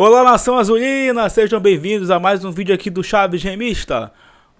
Olá, nação azulina! Sejam bem-vindos a mais um vídeo aqui do Chaves Remista.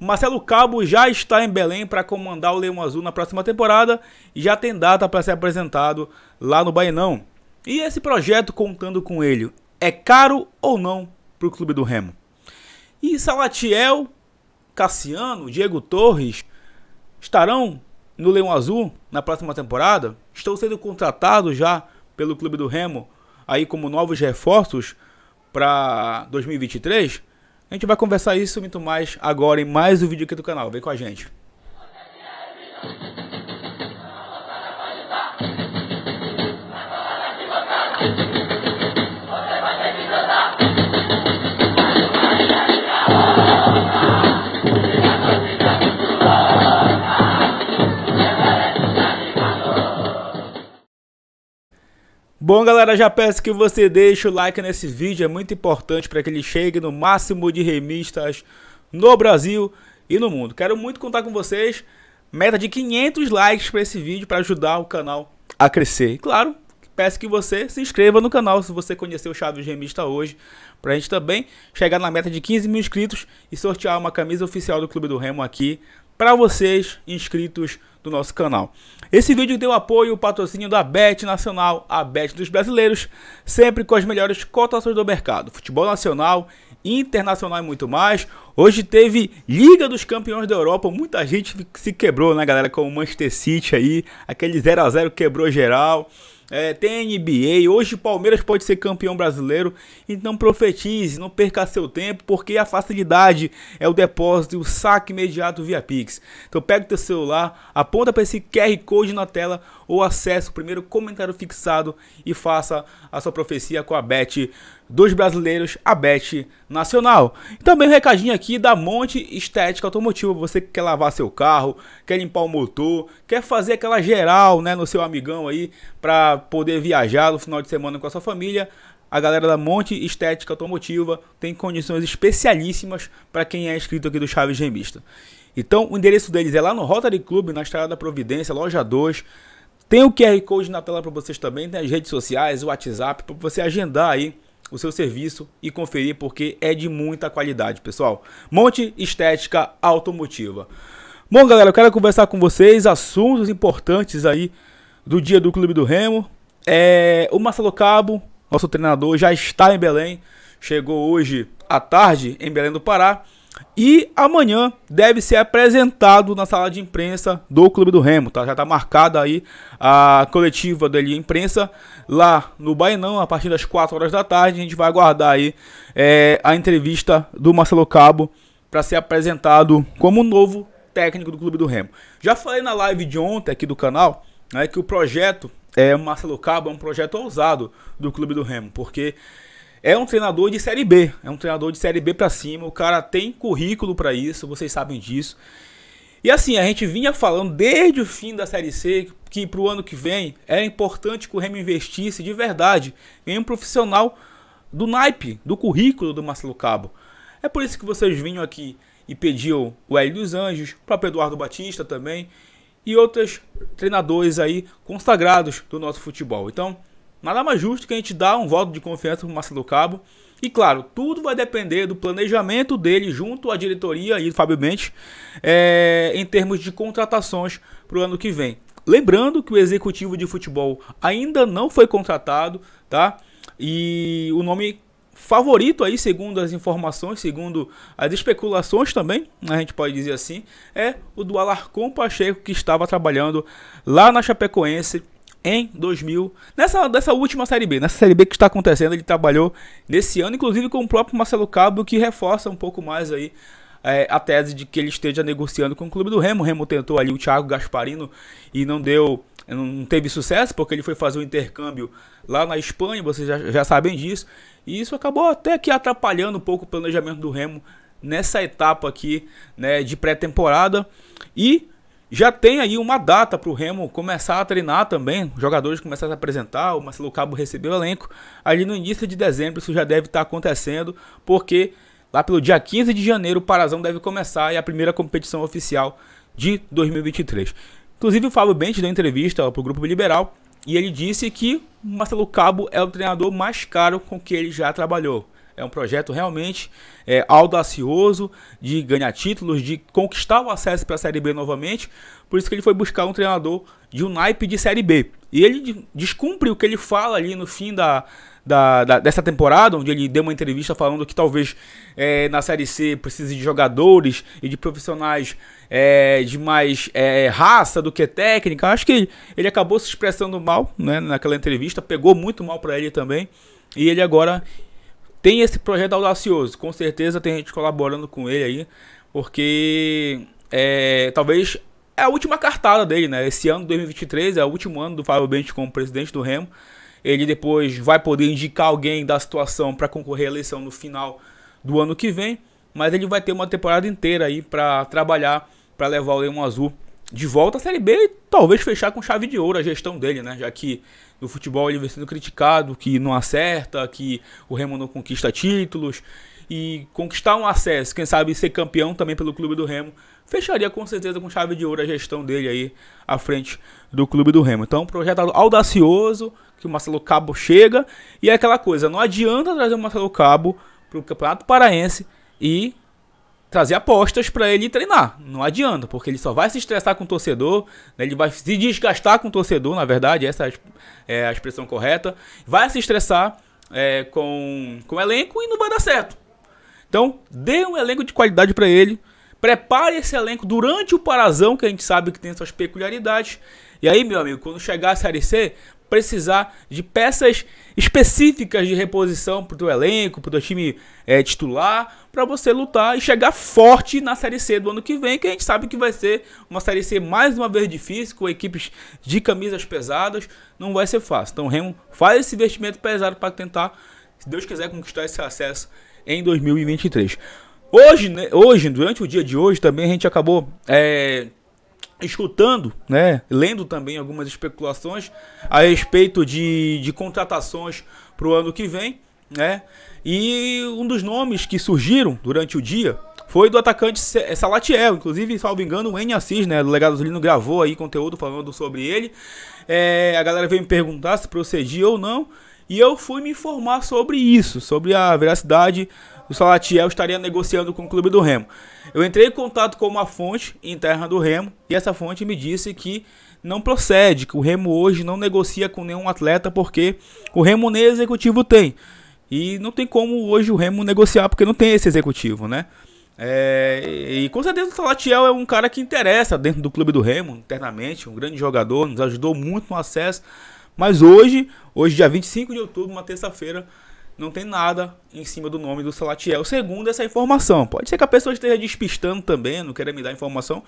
Marcelo Cabo já está em Belém para comandar o Leão Azul na próxima temporada e já tem data para ser apresentado lá no Bainão. E esse projeto, contando com ele, é caro ou não para o clube do Remo? E Salatiel, Cassiano, Diego Torres estarão no Leão Azul na próxima temporada? Estão sendo contratados já pelo clube do Remo aí como novos reforços? para 2023, a gente vai conversar isso muito mais agora em mais um vídeo aqui do canal. Vem com a gente. Bom, galera, já peço que você deixe o like nesse vídeo, é muito importante para que ele chegue no máximo de remistas no Brasil e no mundo. Quero muito contar com vocês, meta de 500 likes para esse vídeo para ajudar o canal a crescer. E claro, peço que você se inscreva no canal se você conheceu o Chaves Remista hoje, para a gente também chegar na meta de 15 mil inscritos e sortear uma camisa oficial do Clube do Remo aqui para vocês inscritos do nosso canal. Esse vídeo deu apoio ao patrocínio da Bet Nacional, a Bet dos brasileiros, sempre com as melhores cotações do mercado, futebol nacional, internacional e muito mais. Hoje teve Liga dos Campeões da Europa, muita gente se quebrou, né, galera, com o Manchester City aí, aquele 0 a 0 quebrou geral. É, tem NBA, hoje o Palmeiras pode ser campeão brasileiro, então profetize, não perca seu tempo, porque a facilidade é o depósito e o saque imediato via Pix. Então pega o teu celular, aponta para esse QR Code na tela ou acesse o primeiro comentário fixado e faça a sua profecia com a Bet dos brasileiros, a Bet Nacional. E também um recadinho aqui da Monte Estética Automotiva. Você que quer lavar seu carro, quer limpar o motor, quer fazer aquela geral né, no seu amigão aí para poder viajar no final de semana com a sua família. A galera da Monte Estética Automotiva tem condições especialíssimas para quem é inscrito aqui do Chaves Remista. Então, o endereço deles é lá no Rotary Club, na Estrada da Providência, loja 2. Tem o QR Code na tela para vocês também, tem as redes sociais, o WhatsApp, para você agendar aí o seu serviço e conferir porque é de muita qualidade, pessoal. Monte Estética Automotiva. Bom, galera, eu quero conversar com vocês assuntos importantes aí do dia do Clube do Remo. É, o Marcelo Cabo, nosso treinador, já está em Belém. Chegou hoje à tarde em Belém do Pará. E amanhã deve ser apresentado na sala de imprensa do Clube do Remo, tá? Já está marcada aí a coletiva dele imprensa lá no Bainão, a partir das 4 horas da tarde. A gente vai aguardar aí é, a entrevista do Marcelo Cabo para ser apresentado como novo técnico do Clube do Remo. Já falei na live de ontem aqui do canal né, que o projeto é, Marcelo Cabo é um projeto ousado do Clube do Remo, porque é um treinador de série B, é um treinador de série B para cima, o cara tem currículo para isso, vocês sabem disso. E assim, a gente vinha falando desde o fim da série C que para o ano que vem era é importante que o Remo investisse de verdade em um profissional do naipe, do currículo do Marcelo Cabo. É por isso que vocês vinham aqui e pediam o Hélio dos Anjos, o próprio Eduardo Batista também e outros treinadores aí consagrados do nosso futebol. Então, Nada mais justo que a gente dar um voto de confiança para o Marcelo Cabo. E claro, tudo vai depender do planejamento dele junto à diretoria e do Fábio Mendes é, em termos de contratações para o ano que vem. Lembrando que o executivo de futebol ainda não foi contratado, tá? E o nome favorito aí, segundo as informações, segundo as especulações também, a gente pode dizer assim, é o do Alarcon Pacheco que estava trabalhando lá na Chapecoense em 2000, nessa dessa última série B, nessa série B que está acontecendo, ele trabalhou nesse ano, inclusive com o próprio Marcelo Cabo, que reforça um pouco mais aí é, a tese de que ele esteja negociando com o clube do Remo. O Remo tentou ali o Thiago Gasparino e não deu, não teve sucesso porque ele foi fazer um intercâmbio lá na Espanha. Vocês já, já sabem disso. E isso acabou até que atrapalhando um pouco o planejamento do Remo nessa etapa aqui né, de pré-temporada. E já tem aí uma data para o Remo começar a treinar também, jogadores começar a se apresentar, o Marcelo Cabo recebeu o elenco. Ali no início de dezembro isso já deve estar tá acontecendo, porque lá pelo dia 15 de janeiro o Parazão deve começar e a primeira competição oficial de 2023. Inclusive o Fábio Bente deu entrevista para o Grupo Liberal e ele disse que o Marcelo Cabo é o treinador mais caro com que ele já trabalhou. É um projeto realmente é, audacioso de ganhar títulos, de conquistar o acesso para a Série B novamente. Por isso que ele foi buscar um treinador de um naipe de Série B. E ele descumpre o que ele fala ali no fim da, da, da dessa temporada, onde ele deu uma entrevista falando que talvez é, na Série C precise de jogadores e de profissionais é, de mais é, raça do que técnica. Acho que ele acabou se expressando mal né, naquela entrevista, pegou muito mal para ele também. E ele agora tem esse projeto audacioso. Com certeza tem gente colaborando com ele aí, porque é, talvez é a última cartada dele, né? Esse ano 2023 é o último ano do Fábio Bente como presidente do Remo. Ele depois vai poder indicar alguém da situação para concorrer à eleição no final do ano que vem, mas ele vai ter uma temporada inteira aí para trabalhar, para levar o Leão Azul de volta à Série B e talvez fechar com chave de ouro a gestão dele, né? Já que no futebol ele vem sendo criticado, que não acerta, que o Remo não conquista títulos. E conquistar um acesso, quem sabe ser campeão também pelo clube do Remo, fecharia com certeza com chave de ouro a gestão dele aí à frente do clube do Remo. Então, um projeto audacioso que o Marcelo Cabo chega e é aquela coisa, não adianta trazer o Marcelo Cabo para o Campeonato Paraense e trazer apostas para ele treinar. Não adianta, porque ele só vai se estressar com o torcedor, né? ele vai se desgastar com o torcedor, na verdade, essa é a é expressão correta. Vai se estressar é, com, com o elenco e não vai dar certo. Então, dê um elenco de qualidade para ele, prepare esse elenco durante o parazão, que a gente sabe que tem suas peculiaridades. E aí, meu amigo, quando chegar a Série C, precisar de peças específicas de reposição para o elenco, para o time é, titular, para você lutar e chegar forte na Série C do ano que vem, que a gente sabe que vai ser uma Série C mais uma vez difícil, com equipes de camisas pesadas, não vai ser fácil. Então o Remo faz esse investimento pesado para tentar, se Deus quiser, conquistar esse acesso em 2023. Hoje, né, hoje, durante o dia de hoje, também a gente acabou é, escutando, né, lendo também algumas especulações a respeito de, de contratações para o ano que vem, né? E um dos nomes que surgiram durante o dia foi do atacante é, Salatiel, inclusive, salvo engano, o N. Assis, né, do Legado Zulino, gravou aí conteúdo falando sobre ele. É, a galera veio me perguntar se procedia ou não, e eu fui me informar sobre isso, sobre a veracidade o Salatiel estaria negociando com o clube do Remo. Eu entrei em contato com uma fonte interna do Remo e essa fonte me disse que não procede, que o Remo hoje não negocia com nenhum atleta porque o Remo nem executivo tem. E não tem como hoje o Remo negociar porque não tem esse executivo, né? É, e com certeza o Salatiel é um cara que interessa dentro do clube do Remo, internamente, um grande jogador, nos ajudou muito no acesso. Mas hoje, hoje dia 25 de outubro, uma terça-feira, não tem nada em cima do nome do Salatiel, segundo essa informação. Pode ser que a pessoa esteja despistando também, não queira me dar informação,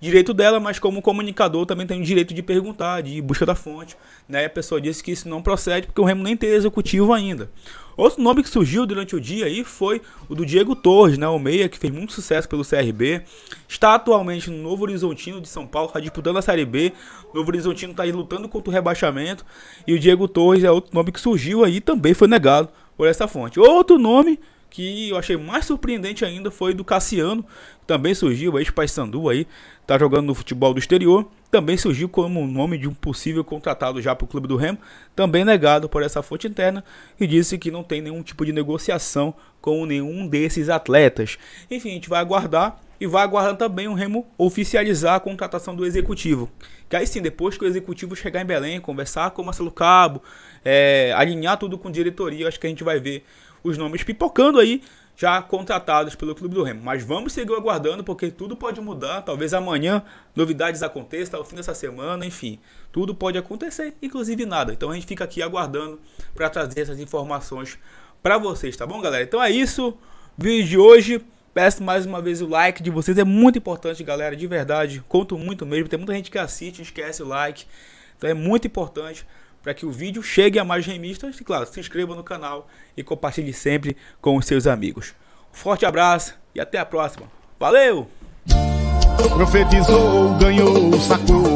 direito dela, mas como comunicador também tem o direito de perguntar, de busca da fonte. Né? A pessoa disse que isso não procede porque o Remo nem tem executivo ainda. Outro nome que surgiu durante o dia aí foi o do Diego Torres, né? o meia que fez muito sucesso pelo CRB, está atualmente no Novo Horizontino de São Paulo, está disputando a Série B, Novo Horizontino está lutando contra o rebaixamento e o Diego Torres é outro nome que surgiu aí também foi negado por essa fonte. Outro outro nome que eu achei mais surpreendente ainda foi do Cassiano, também surgiu ex-Paysandu aí, tá jogando no futebol do exterior, também surgiu como nome de um possível contratado já para o clube do Remo, também negado por essa fonte interna e disse que não tem nenhum tipo de negociação com nenhum desses atletas. Enfim, a gente vai aguardar e vai aguardando também o Remo oficializar a contratação do executivo. Que aí sim, depois que o executivo chegar em Belém, conversar com o Marcelo Cabo, é, alinhar tudo com diretoria, acho que a gente vai ver os nomes pipocando aí, já contratados pelo Clube do Remo. Mas vamos seguir aguardando, porque tudo pode mudar. Talvez amanhã novidades aconteçam, ao fim dessa semana, enfim. Tudo pode acontecer, inclusive nada. Então a gente fica aqui aguardando para trazer essas informações para vocês, tá bom, galera? Então é isso. Vídeo de hoje. Peço mais uma vez o like de vocês, é muito importante, galera, de verdade. Conto muito mesmo. Tem muita gente que assiste, esquece o like. Então é muito importante para que o vídeo chegue a mais remistas. E claro, se inscreva no canal e compartilhe sempre com os seus amigos. Um forte abraço e até a próxima. Valeu! Profetizou, ganhou, sacou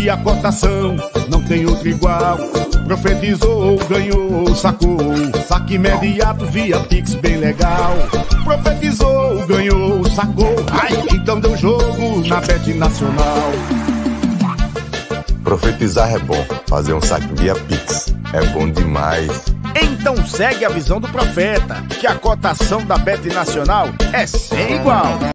e a cotação não tem outro igual. Profetizou, ganhou, sacou, saque imediato via Pix bem legal. Profetizou, ganhou, sacou, ai, então deu jogo na Bet Nacional. Profetizar é bom, fazer um saque via Pix é bom demais. Então segue a visão do profeta, que a cotação da Bet Nacional é sem igual.